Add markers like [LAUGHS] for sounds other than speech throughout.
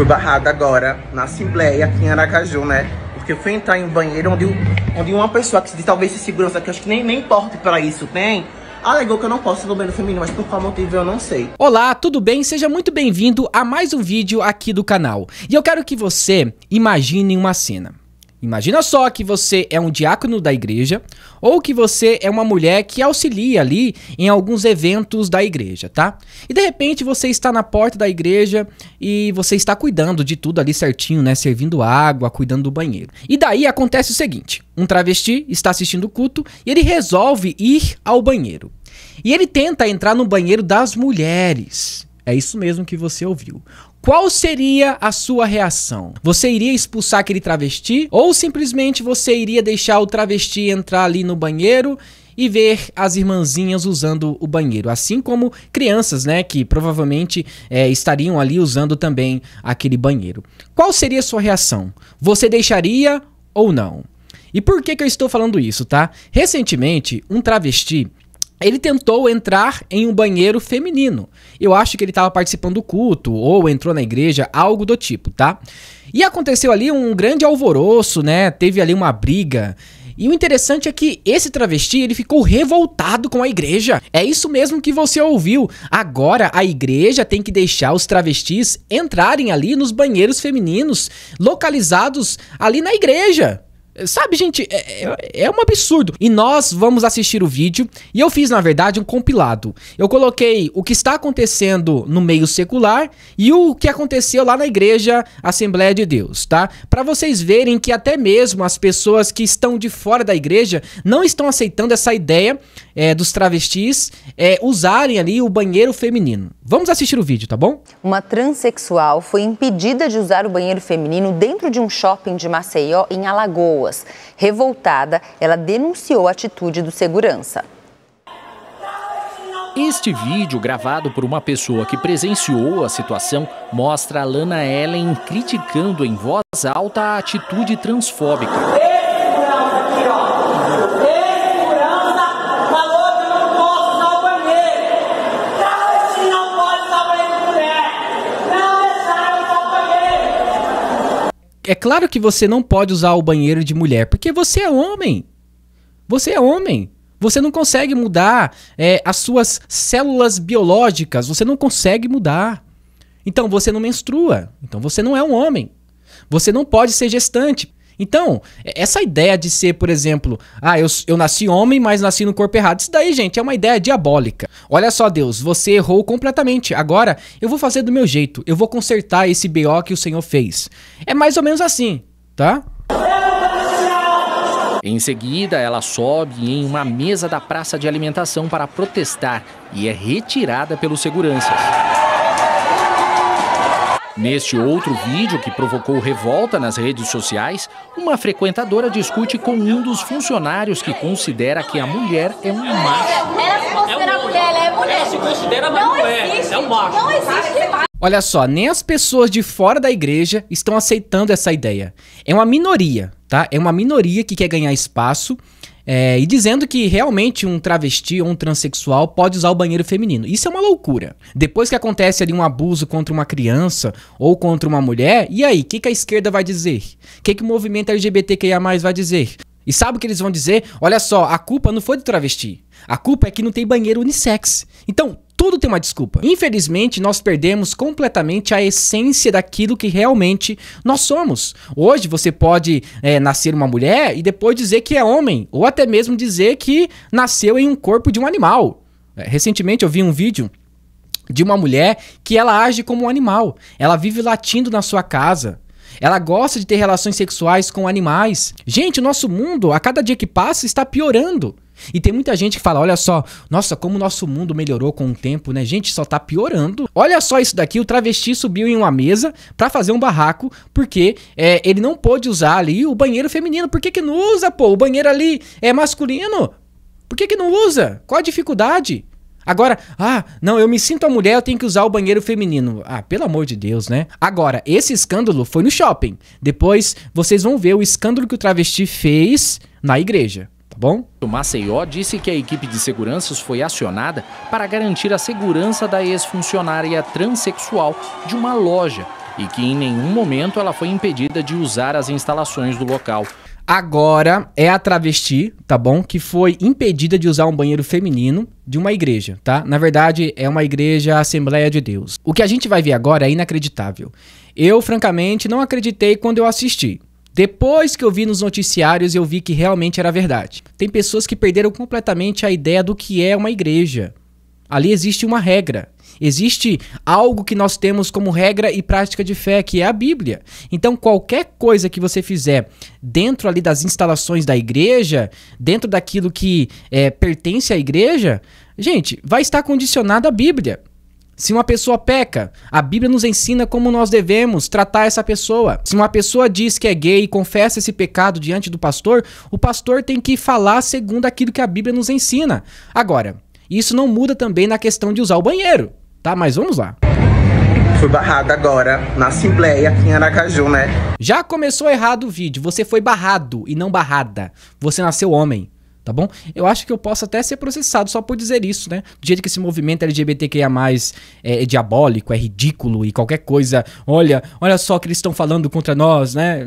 Fui barrada agora na Assembleia, aqui em Aracaju, né? Porque eu fui entrar em um banheiro onde, onde uma pessoa que talvez se segurança, que acho que nem, nem porte para isso tem, alegou que eu não posso ir no banheiro feminino, mas por qual motivo eu não sei. Olá, tudo bem? Seja muito bem-vindo a mais um vídeo aqui do canal. E eu quero que você imagine uma cena. Imagina só que você é um diácono da igreja ou que você é uma mulher que auxilia ali em alguns eventos da igreja, tá? E de repente você está na porta da igreja e você está cuidando de tudo ali certinho, né? Servindo água, cuidando do banheiro. E daí acontece o seguinte: um travesti está assistindo o culto e ele resolve ir ao banheiro. E ele tenta entrar no banheiro das mulheres. É isso mesmo que você ouviu. Qual seria a sua reação? Você iria expulsar aquele travesti? Ou simplesmente você iria deixar o travesti entrar ali no banheiro e ver as irmãzinhas usando o banheiro, assim como crianças, né, que provavelmente é, estariam ali usando também aquele banheiro. Qual seria a sua reação? Você deixaria ou não? E por que, que eu estou falando isso, tá? Recentemente, um travesti ele tentou entrar em um banheiro feminino. Eu acho que ele estava participando do culto ou entrou na igreja, algo do tipo, tá? E aconteceu ali um grande alvoroço, né? Teve ali uma briga. E o interessante é que esse travesti ele ficou revoltado com a igreja. É isso mesmo que você ouviu. Agora a igreja tem que deixar os travestis entrarem ali nos banheiros femininos localizados ali na igreja. Sabe, gente, é, é, é, um absurdo. E nós vamos assistir o vídeo. E eu fiz, na verdade, um compilado. Eu coloquei o que está acontecendo no meio secular e o que aconteceu lá na igreja Assembleia de Deus, tá? Para vocês verem que até mesmo as pessoas que estão de fora da igreja não estão aceitando essa ideia é, dos travestis é, usarem ali o banheiro feminino. Vamos assistir o vídeo, tá bom? Uma transexual foi impedida de usar o banheiro feminino dentro de um shopping de Maceió, em Alagoas pessoas. Revoltada, ela denunciou a atitude do segurança. Este vídeo, gravado por uma pessoa que presenciou a situação, mostra a Lana Ellen criticando em voz alta a atitude transfóbica. é claro que você não pode usar o banheiro de mulher, porque você é homem. Você é homem. Você não consegue mudar é, as suas células biológicas. Você não consegue mudar. Então você não menstrua. Então você não é um homem. Você não pode ser gestante. Então, essa ideia de ser, por exemplo, ah, eu, eu nasci homem, mas nasci no corpo errado, isso daí, gente, é uma ideia diabólica. Olha só, Deus, você errou completamente. Agora, eu vou fazer do meu jeito. Eu vou consertar esse BO que o Senhor fez. É mais ou menos assim, tá? Em seguida, ela sobe em uma mesa da praça de alimentação para protestar e é retirada pelos seguranças. Neste outro vídeo, que provocou revolta nas redes sociais, uma frequentadora discute com um dos funcionários que considera que a mulher é um macho. Ela se considera é um mulher, ela é mulher. Ela se considera não mulher, existe, é um macho. Não existe Olha só, nem as pessoas de fora da igreja estão aceitando essa ideia. É uma minoria, tá? É uma minoria que quer ganhar espaço é, e dizendo que realmente um travesti ou um transexual pode usar o banheiro feminino. Isso é uma loucura. Depois que acontece ali um abuso contra uma criança ou contra uma mulher, e aí? O que, que a esquerda vai dizer? O que, que o movimento LGBTQIA vai dizer? E sabe o que eles vão dizer? Olha só, a culpa não foi do travesti. A culpa é que não tem banheiro unissex. Então, tudo tem uma desculpa. Infelizmente, nós perdemos completamente a essência daquilo que realmente nós somos. Hoje você pode é, nascer uma mulher e depois dizer que é homem, ou até mesmo dizer que nasceu em um corpo de um animal. É, recentemente eu vi um vídeo de uma mulher que ela age como um animal. Ela vive latindo na sua casa. Ela gosta de ter relações sexuais com animais. Gente, o nosso mundo, a cada dia que passa, está piorando. E tem muita gente que fala: olha só, nossa, como o nosso mundo melhorou com o tempo, né? Gente, só tá piorando. Olha só isso daqui: o travesti subiu em uma mesa para fazer um barraco, porque é, ele não pôde usar ali o banheiro feminino. Por que, que não usa, pô? O banheiro ali é masculino? Por que, que não usa? Qual a dificuldade? Agora, ah, não, eu me sinto a mulher, eu tenho que usar o banheiro feminino. Ah, pelo amor de Deus, né? Agora, esse escândalo foi no shopping. Depois vocês vão ver o escândalo que o travesti fez na igreja bom? O Maceió disse que a equipe de seguranças foi acionada para garantir a segurança da ex-funcionária transexual de uma loja e que em nenhum momento ela foi impedida de usar as instalações do local. Agora é a travesti, tá bom? Que foi impedida de usar um banheiro feminino de uma igreja, tá? Na verdade, é uma igreja Assembleia de Deus. O que a gente vai ver agora é inacreditável. Eu, francamente, não acreditei quando eu assisti. Depois que eu vi nos noticiários, eu vi que realmente era verdade. Tem pessoas que perderam completamente a ideia do que é uma igreja. Ali existe uma regra. Existe algo que nós temos como regra e prática de fé, que é a Bíblia. Então, qualquer coisa que você fizer dentro ali das instalações da igreja, dentro daquilo que é, pertence à igreja, gente, vai estar condicionado à Bíblia. Se uma pessoa peca, a Bíblia nos ensina como nós devemos tratar essa pessoa. Se uma pessoa diz que é gay e confessa esse pecado diante do pastor, o pastor tem que falar segundo aquilo que a Bíblia nos ensina. Agora, isso não muda também na questão de usar o banheiro, tá? Mas vamos lá. Fui barrado agora na Assembleia aqui em Aracaju, né? Já começou errado o vídeo. Você foi barrado e não barrada. Você nasceu homem tá bom? Eu acho que eu posso até ser processado só por dizer isso, né? Do jeito que esse movimento LGBTQIA+, é, é, diabólico, é ridículo e qualquer coisa. Olha, olha só o que eles estão falando contra nós, né?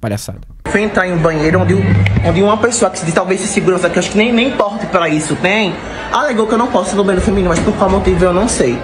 Palhaçada. Foi entrar em um banheiro onde, onde uma pessoa que talvez se segurança, que acho que nem, nem porte para isso tem, alegou que eu não posso ir no banheiro feminino, mas por qual motivo eu não sei.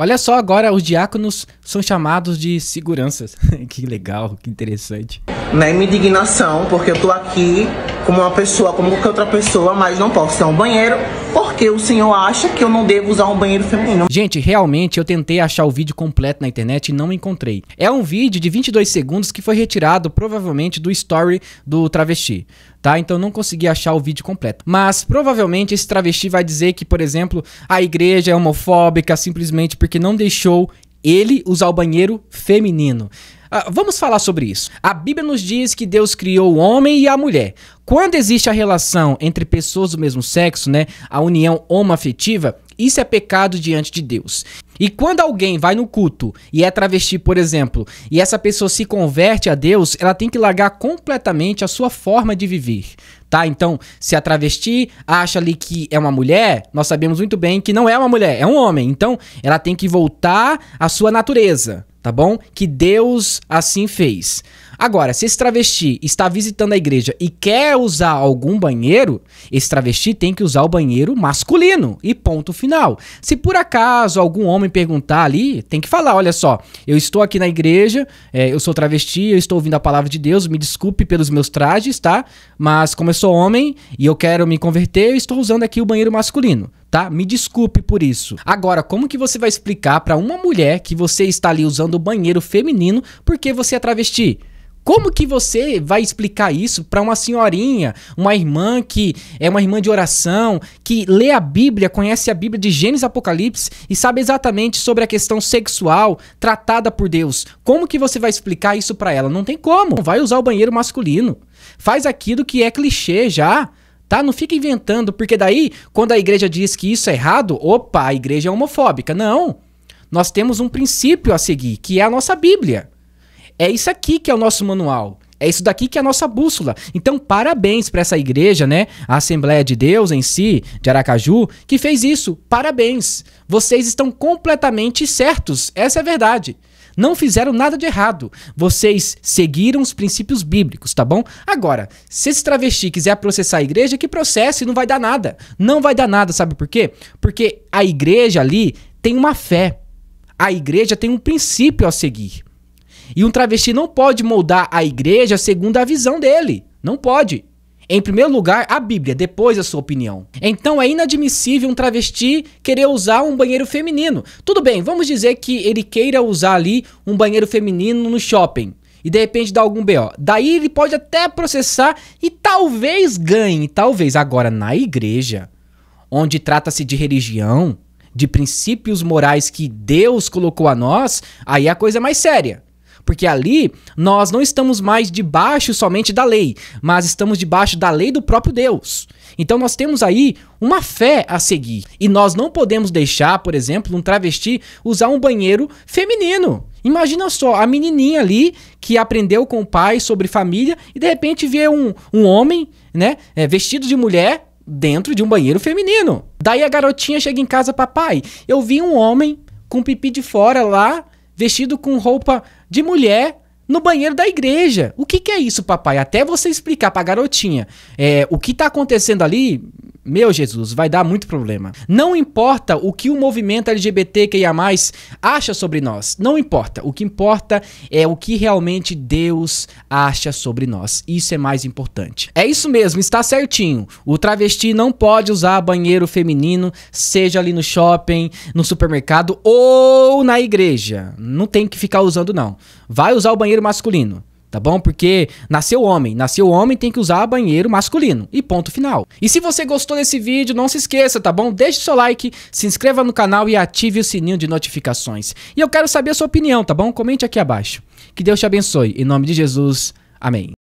Olha só, agora os diáconos são chamados de seguranças. [LAUGHS] que legal, que interessante. Na minha indignação, porque eu tô aqui como uma pessoa, como qualquer outra pessoa, mas não posso usar um banheiro porque o senhor acha que eu não devo usar um banheiro feminino. Gente, realmente eu tentei achar o vídeo completo na internet e não encontrei. É um vídeo de 22 segundos que foi retirado provavelmente do story do travesti. Tá? Então não consegui achar o vídeo completo. Mas provavelmente esse travesti vai dizer que, por exemplo, a igreja é homofóbica simplesmente porque não deixou ele usar o banheiro feminino. Ah, vamos falar sobre isso. A Bíblia nos diz que Deus criou o homem e a mulher. Quando existe a relação entre pessoas do mesmo sexo, né, a união homoafetiva, isso é pecado diante de Deus. E quando alguém vai no culto e é travesti, por exemplo, e essa pessoa se converte a Deus, ela tem que largar completamente a sua forma de viver. Tá? Então, se a é travesti acha ali que é uma mulher, nós sabemos muito bem que não é uma mulher, é um homem. Então, ela tem que voltar à sua natureza tá bom? Que Deus assim fez. Agora, se esse travesti está visitando a igreja e quer usar algum banheiro, esse travesti tem que usar o banheiro masculino e ponto final. Se por acaso algum homem perguntar ali, tem que falar: olha só, eu estou aqui na igreja, é, eu sou travesti, eu estou ouvindo a palavra de Deus, me desculpe pelos meus trajes, tá? Mas como eu sou homem e eu quero me converter, eu estou usando aqui o banheiro masculino tá? Me desculpe por isso. Agora, como que você vai explicar para uma mulher que você está ali usando o banheiro feminino porque você é travesti? Como que você vai explicar isso para uma senhorinha, uma irmã que é uma irmã de oração, que lê a Bíblia, conhece a Bíblia de Gênesis Apocalipse e sabe exatamente sobre a questão sexual tratada por Deus? Como que você vai explicar isso para ela? Não tem como. Vai usar o banheiro masculino. Faz aquilo que é clichê já tá? Não fica inventando, porque daí, quando a igreja diz que isso é errado, opa, a igreja é homofóbica. Não. Nós temos um princípio a seguir, que é a nossa Bíblia. É isso aqui que é o nosso manual. É isso daqui que é a nossa bússola. Então, parabéns para essa igreja, né? A Assembleia de Deus em si, de Aracaju, que fez isso. Parabéns. Vocês estão completamente certos. Essa é a verdade. Não fizeram nada de errado. Vocês seguiram os princípios bíblicos, tá bom? Agora, se esse travesti quiser processar a igreja, que processe, não vai dar nada. Não vai dar nada, sabe por quê? Porque a igreja ali tem uma fé. A igreja tem um princípio a seguir. E um travesti não pode moldar a igreja segundo a visão dele. Não pode. Em primeiro lugar, a Bíblia, depois a sua opinião. Então é inadmissível um travesti querer usar um banheiro feminino. Tudo bem, vamos dizer que ele queira usar ali um banheiro feminino no shopping e de repente dá algum BO. Daí ele pode até processar e talvez ganhe, talvez. Agora, na igreja, onde trata-se de religião, de princípios morais que Deus colocou a nós, aí é a coisa é mais séria. Porque ali nós não estamos mais debaixo somente da lei, mas estamos debaixo da lei do próprio Deus. Então nós temos aí uma fé a seguir. E nós não podemos deixar, por exemplo, um travesti usar um banheiro feminino. Imagina só, a menininha ali que aprendeu com o pai sobre família e de repente vê um, um homem, né, é, vestido de mulher dentro de um banheiro feminino. Daí a garotinha chega em casa, papai, eu vi um homem com pipi de fora lá, vestido com roupa de mulher no banheiro da igreja. O que, que é isso, papai? Até você explicar pra garotinha é, o que tá acontecendo ali, meu Jesus, vai dar muito problema. Não importa o que o movimento LGBTQIA+, acha sobre nós. Não importa. O que importa é o que realmente Deus acha sobre nós. Isso é mais importante. É isso mesmo, está certinho. O travesti não pode usar banheiro feminino, seja ali no shopping, no supermercado ou na igreja. Não tem que ficar usando, não. Vai usar o banheiro banheiro masculino. Tá bom? Porque nasceu homem. Nasceu homem tem que usar banheiro masculino. E ponto final. E se você gostou desse vídeo, não se esqueça, tá bom? Deixe seu like, se inscreva no canal e ative o sininho de notificações. E eu quero saber a sua opinião, tá bom? Comente aqui abaixo. Que Deus te abençoe. Em nome de Jesus. Amém.